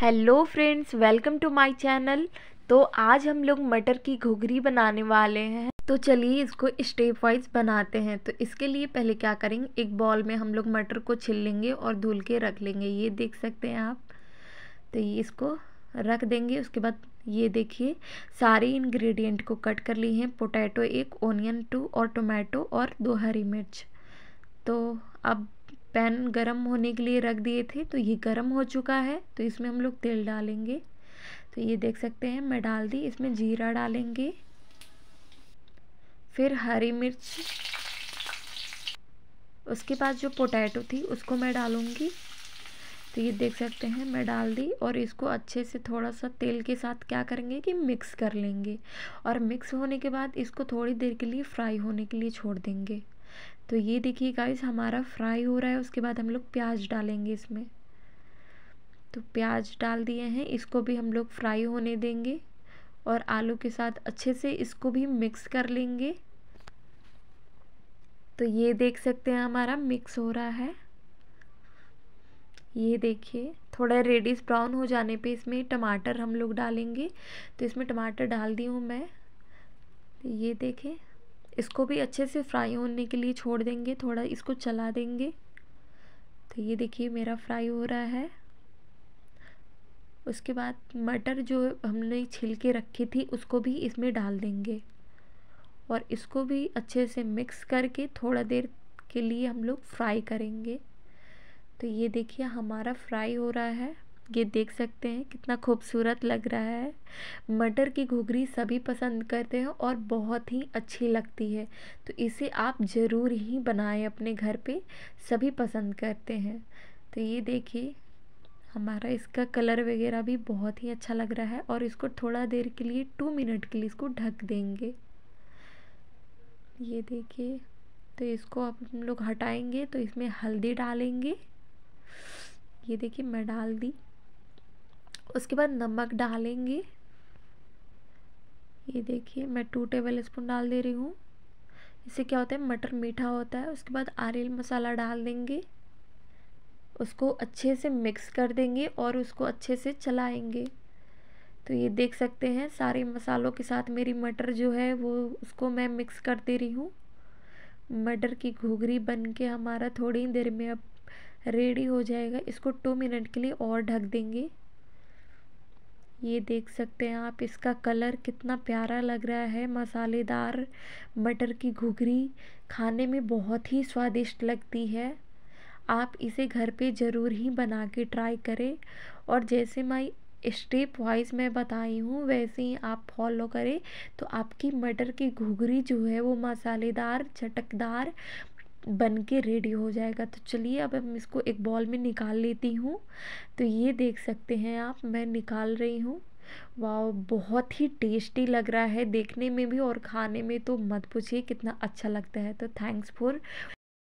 hello friends welcome to my channel तो आज हम लोग मटर की घुघरी बनाने वाले हैं तो चलिए इसको स्टेप वाइज बनाते हैं तो इसके लिए पहले क्या करेंगे एक बॉल में हम लोग मटर को छिल लेंगे और धुल के रख लेंगे ये देख सकते हैं आप तो ये इसको रख देंगे उसके बाद ये देखिए सारे इंग्रेडिएंट को कट कर लिए हैं पोटैटो एक ओनियन टू और टोमेटो और दो हरी मिर्च तो अब पैन गरम होने के लिए रख दिए थे तो ये गरम हो चुका है तो इसमें हम लोग तेल डालेंगे तो ये देख सकते हैं मैं डाल दी इसमें जीरा डालेंगे फिर हरी मिर्च उसके बाद जो पोटैटो थी उसको मैं डालूँगी तो ये देख सकते हैं मैं डाल दी और इसको अच्छे से थोड़ा सा तेल के साथ क्या करेंगे कि मिक्स कर लेंगे और मिक्स होने के बाद इसको थोड़ी देर के लिए फ्राई होने के लिए छोड़ देंगे तो ये देखिए गाइस हमारा फ्राई हो रहा है उसके बाद हम लोग प्याज डालेंगे इसमें तो प्याज डाल दिए हैं इसको भी हम लोग फ्राई होने देंगे और आलू के साथ अच्छे से इसको भी मिक्स कर लेंगे तो ये देख सकते हैं हमारा मिक्स हो रहा है ये देखिए थोड़ा रेडिश ब्राउन हो जाने पे इसमें टमाटर हम लोग डालेंगे तो इसमें टमाटर डाल दी हूँ मैं ये देखें इसको भी अच्छे से फ्राई होने के लिए छोड़ देंगे थोड़ा इसको चला देंगे तो ये देखिए मेरा फ्राई हो रहा है उसके बाद मटर जो हमने छिल के रखी थी उसको भी इसमें डाल देंगे और इसको भी अच्छे से मिक्स करके थोड़ा देर के लिए हम लोग फ्राई करेंगे तो ये देखिए हमारा फ्राई हो रहा है ये देख सकते हैं कितना खूबसूरत लग रहा है मटर की घुघरी सभी पसंद करते हैं और बहुत ही अच्छी लगती है तो इसे आप ज़रूर ही बनाएं अपने घर पे सभी पसंद करते हैं तो ये देखिए हमारा इसका कलर वगैरह भी बहुत ही अच्छा लग रहा है और इसको थोड़ा देर के लिए टू मिनट के लिए इसको ढक देंगे ये देखिए तो इसको अब हम लोग हटाएंगे तो इसमें हल्दी डालेंगे ये देखिए मैं डाल दी उसके बाद नमक डालेंगे ये देखिए मैं टू टेबल स्पून डाल दे रही हूँ इससे क्या होता है मटर मीठा होता है उसके बाद आरियल मसाला डाल देंगे उसको अच्छे से मिक्स कर देंगे और उसको अच्छे से चलाएंगे तो ये देख सकते हैं सारे मसालों के साथ मेरी मटर जो है वो उसको मैं मिक्स कर दे रही हूँ मटर की घुघरी बन के हमारा थोड़ी देर में अब रेडी हो जाएगा इसको टू मिनट के लिए और ढक देंगे ये देख सकते हैं आप इसका कलर कितना प्यारा लग रहा है मसालेदार मटर की घुघरी खाने में बहुत ही स्वादिष्ट लगती है आप इसे घर पे ज़रूर ही बना के ट्राई करें और जैसे मैं स्टेप वाइज मैं बताई हूँ वैसे ही आप फॉलो करें तो आपकी मटर की घुघरी जो है वो मसालेदार चटकदार बन के रेडी हो जाएगा तो चलिए अब हम इसको एक बॉल में निकाल लेती हूँ तो ये देख सकते हैं आप मैं निकाल रही हूँ वाह बहुत ही टेस्टी लग रहा है देखने में भी और खाने में तो मत पूछिए कितना अच्छा लगता है तो थैंक्स फॉर